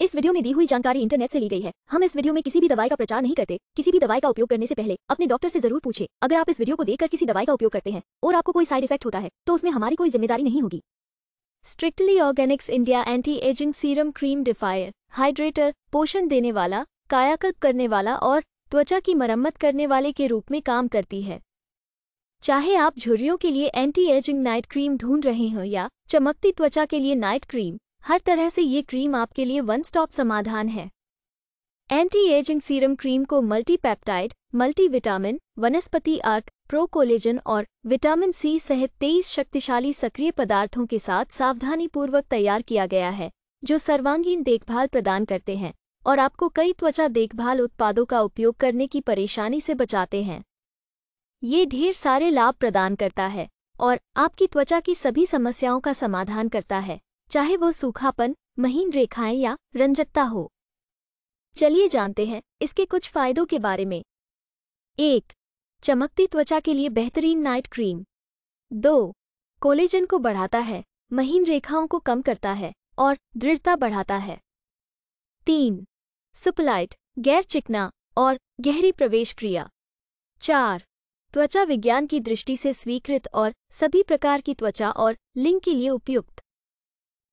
इस वीडियो में दी हुई जानकारी इंटरनेट से ली गई है हम इस वीडियो में किसी भी दवाई का प्रचार नहीं करते किसी भी दवाई का उपयोग करने से पहले अपने डॉक्टर से जरूर पूछे अगर आप इस वीडियो को देखकर किसी दवाई का उपयोग करते हैं और आपको कोई साइड इफेक्ट होता है तो उसमें हमारी कोई जिम्मेदारी नहीं होगी strictly organics India anti ageing serum cream डिफायर हाइड्रेटर पोषण देने वाला कायाकल्प करने वाला और त्वचा की मरम्मत करने वाले के रूप में काम करती है चाहे आप झुर्रियों के लिए एंटी एजिंग नाइट क्रीम ढूंढ रहे हो या चमकती त्वचा के लिए नाइट क्रीम हर तरह से ये क्रीम आपके लिए वन स्टॉप समाधान है एंटी एजिंग सीरम क्रीम को मल्टी मल्टीविटामिन मल्टी विटामिन वनस्पति अर्क प्रोकोलेजन और विटामिन सी सहित तेईस शक्तिशाली सक्रिय पदार्थों के साथ सावधानीपूर्वक तैयार किया गया है जो सर्वांगीण देखभाल प्रदान करते हैं और आपको कई त्वचा देखभाल उत्पादों का उपयोग करने की परेशानी से बचाते हैं ये ढेर सारे लाभ प्रदान करता है और आपकी त्वचा की सभी समस्याओं का समाधान करता है चाहे वो सूखापन महीन रेखाएं या रंजकता हो चलिए जानते हैं इसके कुछ फायदों के बारे में एक चमकती त्वचा के लिए बेहतरीन नाइट क्रीम दो कोलेजन को बढ़ाता है महीन रेखाओं को कम करता है और दृढ़ता बढ़ाता है तीन सुपलाइट गैर चिकना और गहरी प्रवेश क्रिया चार त्वचा विज्ञान की दृष्टि से स्वीकृत और सभी प्रकार की त्वचा और लिंग के लिए उपयुक्त